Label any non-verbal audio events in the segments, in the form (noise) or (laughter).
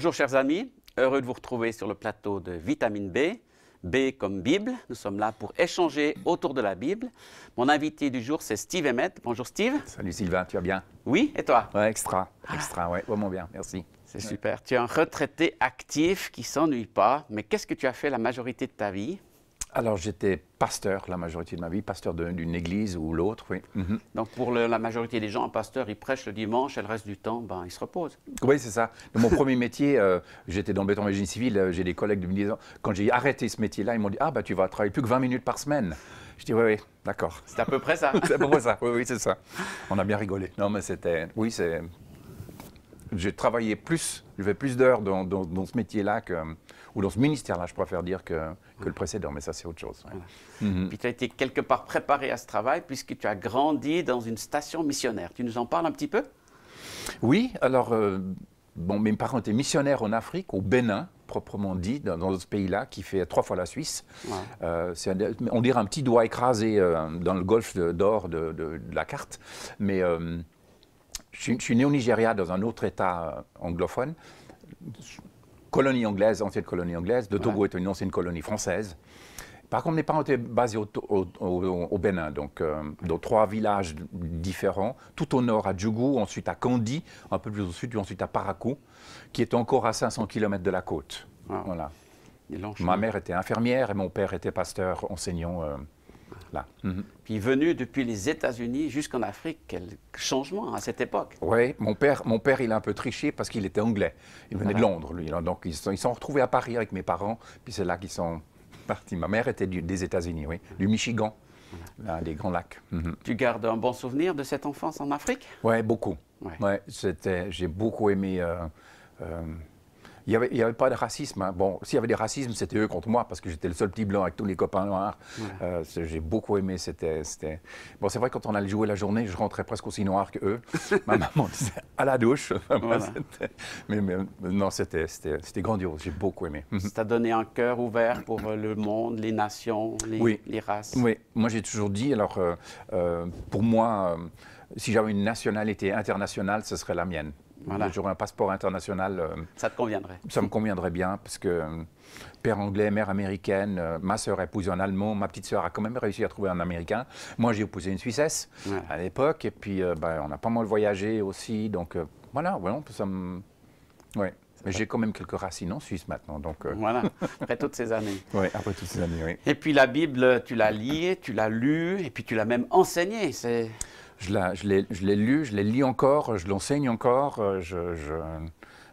Bonjour chers amis, heureux de vous retrouver sur le plateau de Vitamine B, B comme Bible. Nous sommes là pour échanger autour de la Bible. Mon invité du jour, c'est Steve Emmett. Bonjour Steve. Salut Sylvain, tu vas bien Oui, et toi Ouais, extra, ah. extra, ouais, vraiment bien, merci. C'est super. Tu es un retraité actif qui s'ennuie pas, mais qu'est-ce que tu as fait la majorité de ta vie alors j'étais pasteur la majorité de ma vie, pasteur d'une église ou l'autre, oui. Mhm. Donc pour la majorité des gens, un pasteur, il prêche le dimanche et le reste du temps, ben, il se repose. Oui, c'est ça. Dans mon premier métier, euh, j'étais dans le béton génie civil, euh, j'ai des collègues de 10 ans. quand j'ai arrêté ce métier-là, ils m'ont dit, ah ben tu vas travailler plus que 20 minutes par semaine. Je dis, oui, oui, d'accord. C'est à peu près ça. (laughs) c'est à peu près ça, (laughs) oui, oui, c'est ça. On a bien rigolé. Non, mais c'était, oui, c'est j'ai travaillé plus, je fais plus d'heures dans, ce métier-là, euh, ou dans ce ministère-là, je préfère dire, que, que le précédent, mais ça c'est autre chose. Mhm. Puis tu as été quelque part préparé à ce travail, puisque tu as grandi dans une station missionnaire. Tu nous en parles un petit peu Oui, alors, euh, bon, mes parents étaient missionnaires en Afrique, au Bénin, proprement dit, dans, ce pays-là, qui fait trois fois la Suisse. Euh, c'est on dirait un petit doigt écrasé dans le golfe d'or de, de, la carte, mais je, suis né au Nigeria, dans un autre État euh, anglophone, colonie anglaise, ancienne colonie anglaise. Le Togo est une ancienne colonie française. Par contre, mes parents étaient basés au, Bénin, donc euh, dans trois villages différents, tout au nord à Djougou, ensuite à Kandi, un peu plus au sud, puis ensuite à Parakou, qui est encore à 500 km de la côte. Ah. Voilà. Ma mère était infirmière et mon père était pasteur, enseignant. Euh, Mhm. Puis venu depuis les États-Unis jusqu'en Afrique, quel changement à cette époque. Oui, mon père, mon père, il a un peu triché parce qu'il était anglais. Il venait de ah. Londres, lui. Donc ils sont, sont retrouvés à Paris avec mes parents, puis c'est là qu'ils sont (laughs) partis. Ma mère était des États-Unis, oui, du Michigan, des Grands Lacs. Mhm. Tu gardes un bon souvenir de cette enfance en Afrique Oui, beaucoup. Ouais. c'était, J'ai beaucoup aimé. Euh, euh, il n'y avait, pas de racisme. Hein. Bon, s'il y avait des racismes, c'était eux contre moi, parce que j'étais le seul petit blanc avec tous les copains noirs. Euh, j'ai beaucoup aimé. C'était, Bon, c'est vrai, quand on allait jouer la journée, je rentrais presque aussi noir que eux. (laughs) Ma maman disait à la douche. mais, non, c'était, c'était, grandiose. J'ai beaucoup aimé. Ça donné un cœur ouvert pour euh, le monde, les nations, les, races. Oui, moi j'ai toujours dit, alors euh, pour moi, si j'avais une nationalité internationale, ce serait la mienne. Voilà. J'aurais un passeport international. Euh, ça te conviendrait Ça me conviendrait bien, parce que euh, père anglais, mère américaine, euh, ma sœur a épousé un Allemand, ma petite sœur a quand même réussi à trouver un Américain. Moi, j'ai épousé une Suissesse à l'époque, et puis ben, on a pas mal voyagé aussi, donc voilà, Ouais. Mais j'ai quand même quelques racines en Suisse maintenant. Donc Voilà, (laughs) après toutes ces années. oui, après toutes ces années, oui. Et puis la Bible, tu l'as liée, tu l'as lue, et puis tu l'as même enseignée. C'est je l'ai lu, je l'ai lis encore, je l'enseigne encore. Euh, je,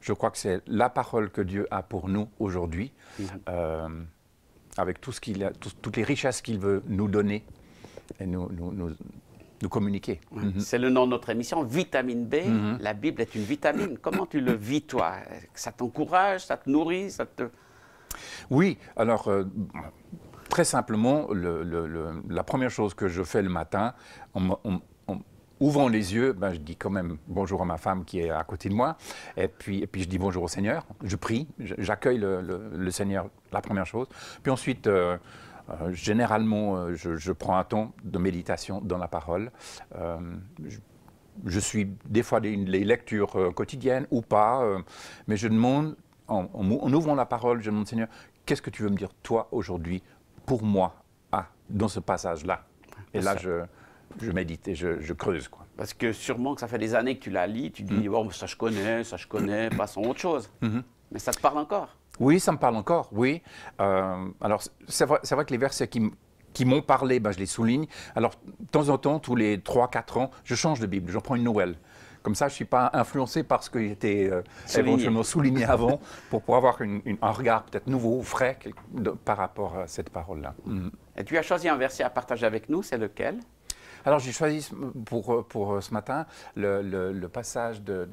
je, crois que c'est la parole que Dieu a pour nous aujourd'hui, mhm. euh, avec tout ce a, toutes les richesses qu'il veut nous donner et nous, nous, communiquer. Mhm. C'est le nom de notre émission, Vitamine B. Mhm. La Bible est une vitamine. Comment tu le vis, toi Ça t'encourage, ça te nourrit, ça te... Oui, alors... Euh, très simplement, la première chose que je fais le matin, on, on, Ouvrant les yeux, ben, je dis quand même bonjour à ma femme qui est à côté de moi, et puis, et puis je dis bonjour au Seigneur, je prie, j'accueille le, Seigneur, la première chose, puis ensuite, euh, euh, généralement, euh, je, prends un temps de méditation dans la parole. je, suis des fois des, les lectures quotidiennes ou pas, mais je demande, en, ouvrant la parole, je demande Seigneur, qu'est-ce que tu veux me dire toi aujourd'hui pour moi ah, dans ce passage-là Et là, je, je médite et je, creuse. Quoi. Parce que sûrement que ça fait des années que tu la lis, tu dis, bon, mm. oh, ça je connais, ça je connais, mm. passons à autre chose. Mm-hmm. Mais ça te parle encore Oui, ça me parle encore, oui. Euh, alors, c'est vrai, que les versets qui, m'ont parlé, ben, je les souligne. Alors, de temps en temps, tous les 3-4 ans, je change de Bible, j'en prends une nouvelle. Comme ça, je ne suis pas influencé par ce qui était euh, souligné (laughs) avant pour, pouvoir avoir un regard peut-être nouveau, frais par rapport à cette parole-là. Mm. Et tu as choisi un verset à partager avec nous, c'est lequel alors j'ai choisi pour, pour euh, ce matin le, passage de,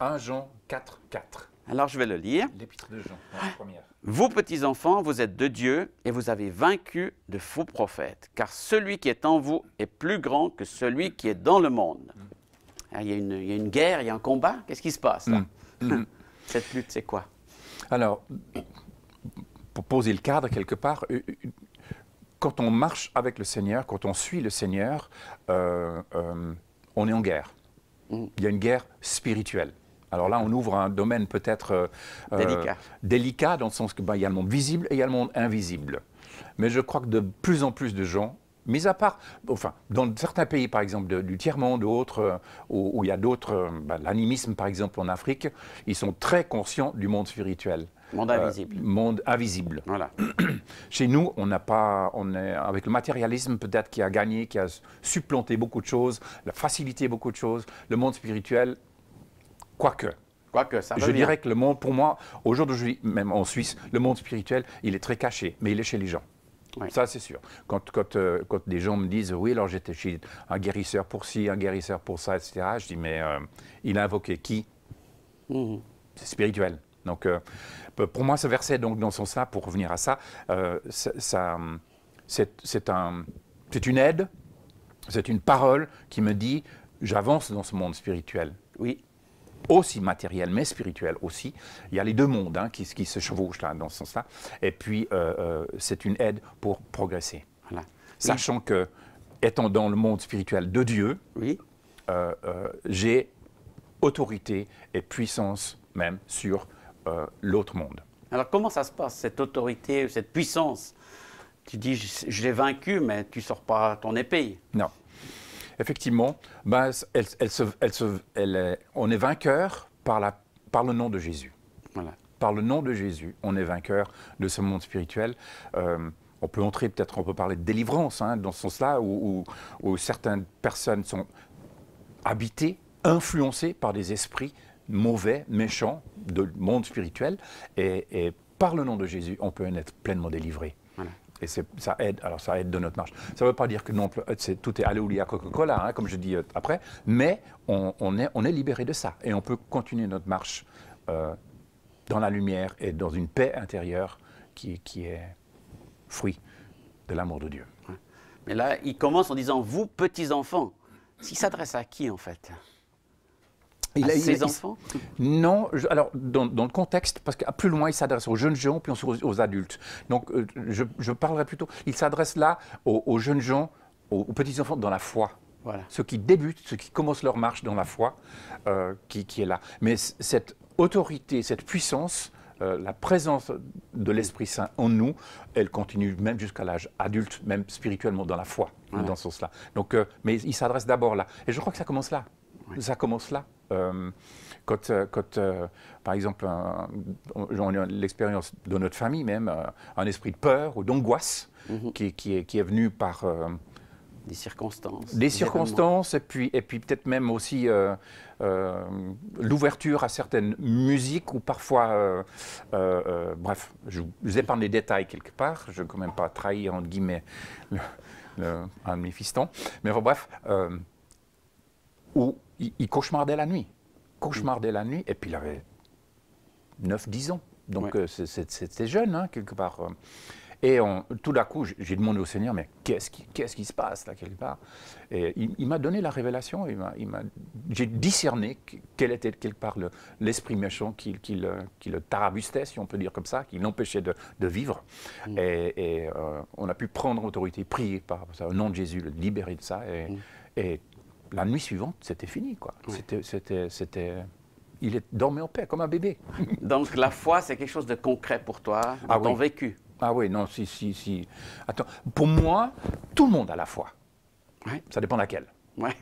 1 Jean 4, 4. Alors je vais le lire. L'épître de Jean, la première. Vous petits enfants, vous êtes de Dieu et vous avez vaincu de faux prophètes, car celui qui est en vous est plus grand que celui qui est dans le monde. Mm. Ah, il, y a une, guerre, il y a un combat. Qu'est-ce qui se passe là mm. Mm. (laughs) Cette lutte, c'est quoi Alors, pour poser le cadre quelque part, euh, euh, quand on marche avec le Seigneur, quand on suit le Seigneur, euh, euh, on est en guerre. Mm. Il y a une guerre spirituelle. Alors là, on ouvre un domaine peut-être euh, délicat. dans le sens que ben, y a le monde visible et il y a le monde invisible. Mais je crois que de plus en plus de gens Mis à part, enfin, dans certains pays, par exemple, du tiers-monde euh, où, il y a d'autres, euh, bah, l'animisme, par exemple, en Afrique, ils sont très conscients du monde spirituel. Monde euh, invisible. monde invisible. Voilà. (clears throat) Chez nous, on n'a pas, on est avec le matérialisme peut-être qui a gagné, qui a supplanté beaucoup de choses, la facilité beaucoup de choses. Le monde spirituel, quoique. Quoique, ça Je dirais que le monde, pour moi, aujourd'hui, même en Suisse, le monde spirituel, il est très caché, mais il est chez les gens. Ça, c'est sûr. Quand, quand, euh, quand, des gens me disent, oui, alors j'étais chez un guérisseur pour ci, un guérisseur pour ça, etc., je dis, mais euh, il a invoqué qui mhm. C'est spirituel. Donc, euh, pour moi, ce verset, donc, dans son sens pour revenir à ça, ça, c'est un, une aide, c'est une parole qui me dit, j'avance dans ce monde spirituel. Oui aussi matériel, mais spirituel aussi. Il y a les deux mondes hein, qui, qui, se chevauchent là, dans ce sens-là. Et puis, euh, euh, c'est une aide pour progresser. Sachant que, étant dans le monde spirituel de Dieu, oui. Euh, j'ai autorité et puissance même sur l'autre monde. Alors, comment ça se passe, cette autorité, cette puissance Tu dis, je, je l'ai vaincu, mais tu sors pas ton épée. Non. Effectivement, on est vainqueur par, le nom de Jésus. Par le nom de Jésus, on est vainqueur de ce monde spirituel. Euh, on peut entrer, peut-être, on peut parler de délivrance, hein, dans ce sens-là, où, certaines personnes sont habitées, influencées par des esprits mauvais, méchants, de monde spirituel, et, et par le nom de Jésus, on peut en être pleinement délivré ça aide, alors ça aide de notre marche. Ça ne veut pas dire que non, euh, est, tout est à Coca-Cola, hein, comme je dis euh, après, mais on, est, libéré de ça et on peut continuer notre marche euh, dans la lumière et dans une paix intérieure qui, qui est fruit de l'amour de Dieu. Mais là, il commence en disant, vous petits-enfants, s'il s'adresse à qui en fait il ses enfants Non, alors dans, le contexte, parce que plus loin, il s'adresse aux jeunes gens, puis on aux, aux adultes. Donc euh, je, je, parlerai plutôt, il s'adresse là aux, jeunes gens, aux, petits-enfants dans la foi. Voilà. Ceux qui débutent, ceux qui commencent leur marche dans la foi, euh, qui, est là. Mais cette autorité, cette puissance, euh, la présence de l'Esprit Saint en nous, elle continue même jusqu'à l'âge adulte, même spirituellement dans la foi, dans ce sens-là. Donc, mais il s'adresse d'abord là. Et je crois que ça commence là. Ça commence là. Euh, quand, euh, euh, par exemple, l'expérience de notre famille même, un esprit de peur ou d'angoisse mhm. qui, est, qui, est, venu par... Des circonstances. Des circonstances, et puis, et puis peut-être même aussi l'ouverture à certaines musiques ou parfois. bref, je vous épargne les détails quelque part, je ne veux quand même pas trahir, entre guillemets, un de mes fistons. Mais bref, où il, cauchemardait la nuit. Cauchemardait mm. la nuit, et puis il avait 9-10 ans. Donc euh, c'était jeune, hein, quelque part. Euh. Et tout d'un coup, j'ai demandé au Seigneur, mais qu'est-ce qui, se passe là, quelque part Et il, m'a donné la révélation, j'ai discerné quel était quelque part l'esprit méchant qui, le, qui, tarabustait, si on peut dire comme ça, qui l'empêchait de, vivre. Mm. Et, euh, on a pu prendre autorité, prier par ça, au nom de Jésus, le libérer de ça. et mm la nuit suivante, c'était fini. Quoi. C'était, C'était, c'était, Il est dormi en paix, comme un bébé. (laughs) Donc la foi, c'est quelque chose de concret pour toi, dans ah ton vécu. Ah oui, non, si, si, si. Attends, pour moi, tout le monde a la foi. Ça dépend laquelle. Ouais,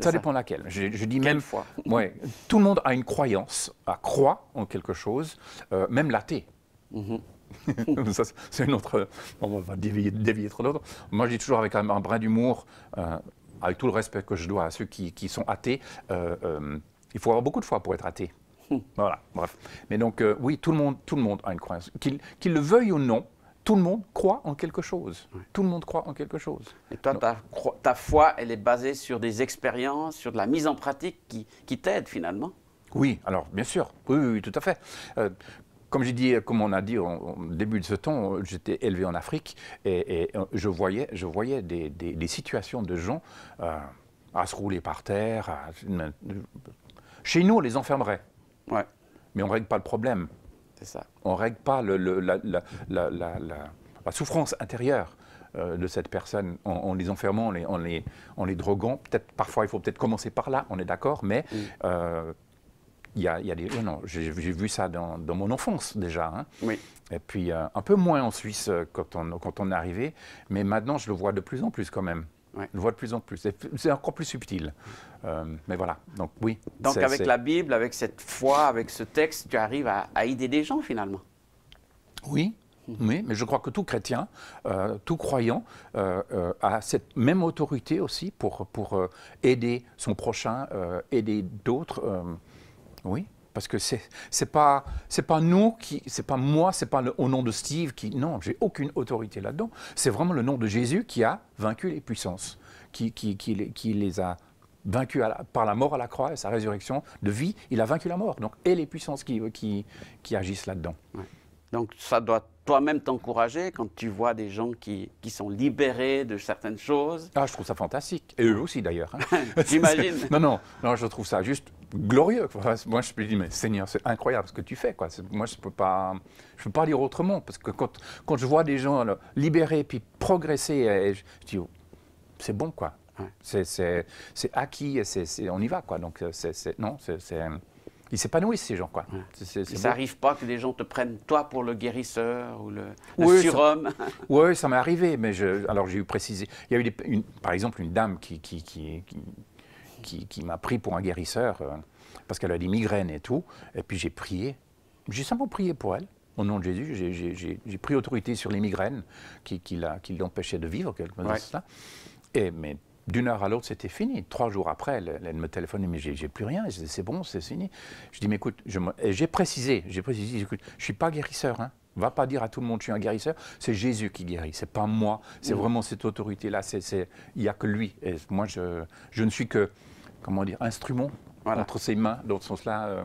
ça, dépend laquelle. Je, dis même. foi (laughs) ouais, Tout le monde a une croyance, a croit en quelque chose, euh, même l'athée. Mhm. (laughs) c'est une autre. On va dévier, trop d'autres. Moi, je dis toujours avec un, brin d'humour, euh, avec tout le respect que je dois à ceux qui, qui sont athées, euh, euh, il faut avoir beaucoup de foi pour être athée. Hmm. Voilà, bref. Mais donc, euh, oui, tout le, monde, tout le monde a une croyance. Qu'il le veuille ou non, tout le monde croit en quelque chose. Tout le monde croit en quelque chose. Et toi, ta, ta, foi, elle est basée sur des expériences, sur de la mise en pratique qui, qui t'aide finalement. Oui, alors bien sûr, oui, oui tout à fait comme j'ai dit, euh, comme on a dit au début de ce temps, euh, j'étais élevé en Afrique et, euh, je voyais, je voyais des, situations de gens à se rouler par terre. Chez nous, on les enfermerait. Ouais. Mais on ne règle pas le problème. C'est ça. On ne règle pas le, la, souffrance intérieure de cette personne en, les enfermant, en les, en les, en les droguant. Peut-être parfois, il faut peut-être commencer par là, on est d'accord, mais mm il y a, il y a des. Non, j'ai vu ça dans, dans, mon enfance déjà. Hein. Oui. Et puis euh, un peu moins en Suisse euh, quand on, quand on est arrivé, mais maintenant je le vois de plus en plus quand même. Je le vois de plus en plus. C'est encore plus subtil. Euh, mais voilà, donc oui. Donc avec la Bible, avec cette foi, avec ce texte, tu arrives à, aider des gens finalement. Oui, mhm. oui, mais je crois que tout chrétien, tout croyant a cette même autorité aussi pour, pour aider son prochain, aider d'autres. Oui, parce que c'est c'est pas c'est pas nous qui c'est pas moi, c'est pas le, au nom de Steve qui non, j'ai aucune autorité là-dedans. C'est vraiment le nom de Jésus qui a vaincu les puissances, qui qui, qui, les, qui les a vaincu par la mort à la croix et sa résurrection de vie, il a vaincu la mort. Donc, et les puissances qui, qui, qui agissent là-dedans. Donc, ça doit toi-même t'encourager quand tu vois des gens qui, qui, sont libérés de certaines choses. Ah, je trouve ça fantastique. Et eux aussi, d'ailleurs. Hein. (laughs) J'imagine. (laughs) non, non, non, je trouve ça juste glorieux. Moi, je me dis, mais Seigneur, c'est incroyable ce que tu fais. Quoi. Moi, je ne peux, pas, je peux pas lire autrement. Parce que quand, quand je vois des gens libérés, puis progresser, je, dis, oh, c'est bon, quoi. C'est acquis, et c'est on y va, quoi. Donc, euh, non, ils s'épanouissent ces gens quoi. ça n'arrive pas que les gens te prennent toi pour le guérisseur ou le, surhomme. (laughs) oui, ça m'est arrivé, mais je, alors j'ai eu précisé. Il y a eu par exemple une dame qui, qui qui, m'a pris pour un guérisseur, euh, parce qu'elle a des migraines et tout. Et puis j'ai prié. J'ai simplement prié pour elle. Au nom de Jésus, j'ai pris autorité sur les migraines qui, qui l'empêchaient de vivre, quelque chose Et, mais d'une heure à l'autre, c'était fini. Trois jours après, elle, elle me téléphone, mais j'ai plus rien, c'est bon, c'est fini. Je dis, mais écoute, j'ai précisé, j'ai précisé, écoute, je suis pas guérisseur, hein. Va pas dire à tout le monde, que je suis un guérisseur. C'est Jésus qui guérit, c'est pas moi. C'est mm. vraiment cette autorité-là. Il n'y a que lui. moi, je, je ne suis que comment dire, instrument entre ses mains, dans ce sens-là, euh,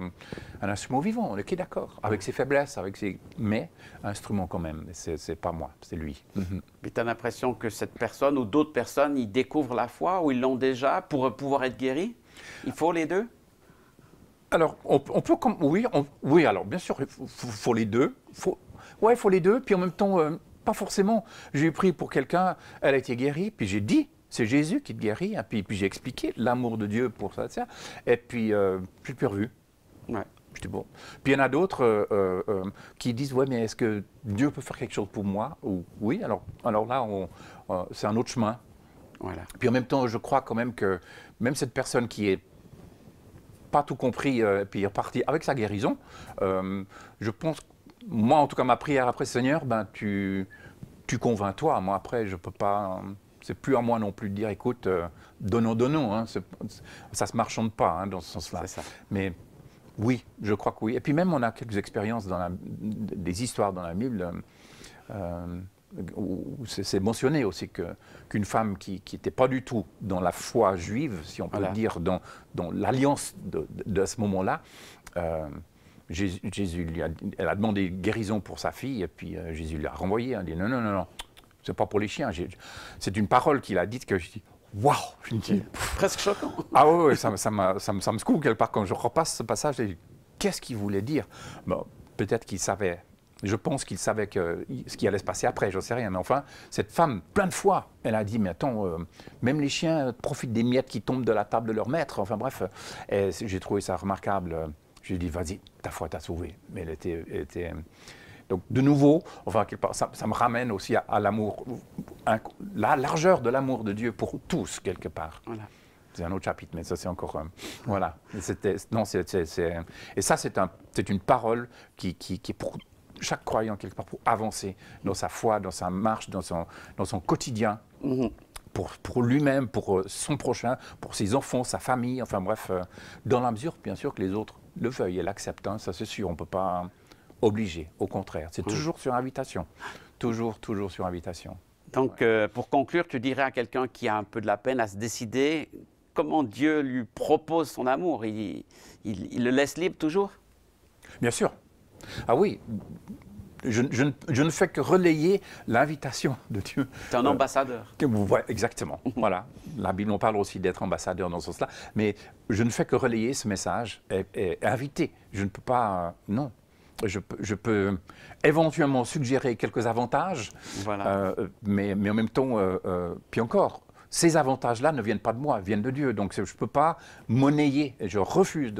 un instrument vivant, on est d'accord, ah avec ses faiblesses, avec ses... mais instrument quand même, c'est pas moi, c'est lui. Mhm. Mais tu as l'impression que cette personne ou d'autres personnes, ils découvrent la foi ou ils l'ont déjà pour pouvoir être guéri. Il faut les deux Alors, on, peut, comme, oui, oui, alors bien sûr, il faut, les deux. Oui, ouais, il faut les deux, puis en même temps, euh, pas forcément. J'ai pris pour quelqu'un, elle a été guérie, puis j'ai dit c'est Jésus qui te guérit. et hein. Puis, puis j'ai expliqué l'amour de Dieu pour ça. Et puis, plus euh, je plus revu. Ouais. J'étais bon. Puis il y en a d'autres euh, euh, qui disent Ouais, mais est-ce que Dieu peut faire quelque chose pour moi oui, alors, alors là, c'est un autre chemin. Voilà. Puis en même temps, je crois quand même que même cette personne qui est pas tout compris, et puis est partie avec sa guérison, je pense, moi en tout cas, ma prière après Seigneur, ben tu, tu convaincs toi. Moi après, je ne peux pas. C'est plus à moi non plus de dire, écoute, euh, donnons, donnons. Hein, ça ne se marchande pas hein, dans ce sens-là. Mais oui, je crois que oui. Et puis même, on a quelques expériences, dans des histoires dans la Bible, euh, où c'est mentionné aussi qu'une femme qui n'était pas du tout dans la foi juive, si on peut dire, dans, dans l'alliance de, de, ce moment-là, euh, Jésus, lui a, elle a demandé guérison pour sa fille, et puis Jésus l'a renvoyé. Elle a dit non, non, non, non, c'est pas pour les chiens. C'est une parole qu'il a dite que je dis Waouh Presque choquant. Ah oui, ça, me, ça, me, ça me secoue quelque part. Quand je repasse ce passage, qu'est-ce qu'il voulait dire bon, Peut-être qu'il savait. Je pense qu'il savait que, ce qui allait se passer après, ne sais rien. Mais enfin, cette femme, plein de fois, elle a dit, mais attends, euh, même les chiens profitent des miettes qui tombent de la table de leur maître. Enfin bref, j'ai trouvé ça remarquable. J'ai dit, vas-y, ta foi t'a sauvé. Mais elle était, elle était donc de nouveau, enfin, ça, ça me ramène aussi à, l'amour, la largeur de l'amour de Dieu pour tous, quelque part. Voilà. C'est un autre chapitre, mais ça c'est encore... voilà. Non, et ça c'est un, une parole qui, qui, qui est pour chaque croyant quelque part pour avancer dans sa foi, dans sa marche, dans son, dans son quotidien. Mm-hmm. Pour, pour lui-même, pour euh, son prochain, pour ses enfants, sa famille, enfin bref, euh, dans la mesure, bien sûr, que les autres le veuillent et l'acceptent, hein, ça c'est sûr, on ne peut pas obligé, au contraire. C'est toujours sur invitation. Toujours, toujours sur invitation. Donc, euh, pour conclure, tu dirais à quelqu'un qui a un peu de la peine à se décider comment Dieu lui propose son amour il, il, le laisse libre toujours Bien sûr. Ah oui, je, ne fais que relayer l'invitation de Dieu. Tu es un euh, ambassadeur. exactement. (laughs) voilà. La Bible, on parle aussi d'être ambassadeur dans ce sens-là. Mais je ne fais que relayer ce message et, inviter. Je ne peux pas. Euh, non je, peux éventuellement suggérer quelques avantages, voilà. Euh, mais, mais, en même temps, euh, euh, puis encore, ces avantages-là ne viennent pas de moi, viennent de Dieu. Donc je ne peux pas monnayer, je refuse,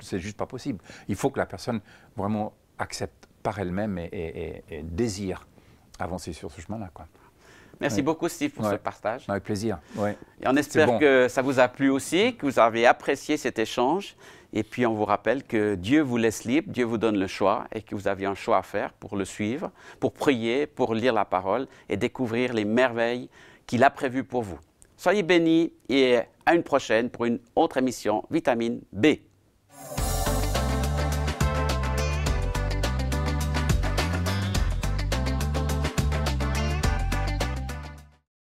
c'est juste pas possible. Il faut que la personne vraiment accepte par elle-même et, et désire avancer sur ce chemin-là. Merci beaucoup, Steve, pour ce partage. Avec plaisir. Et on espère que ça vous a plu aussi, que vous avez apprécié cet échange. Et puis, on vous rappelle que Dieu vous laisse libre, Dieu vous donne le choix et que vous avez un choix à faire pour le suivre, pour prier, pour lire la parole et découvrir les merveilles qu'il a prévues pour vous. Soyez bénis et à une prochaine pour une autre émission Vitamine B.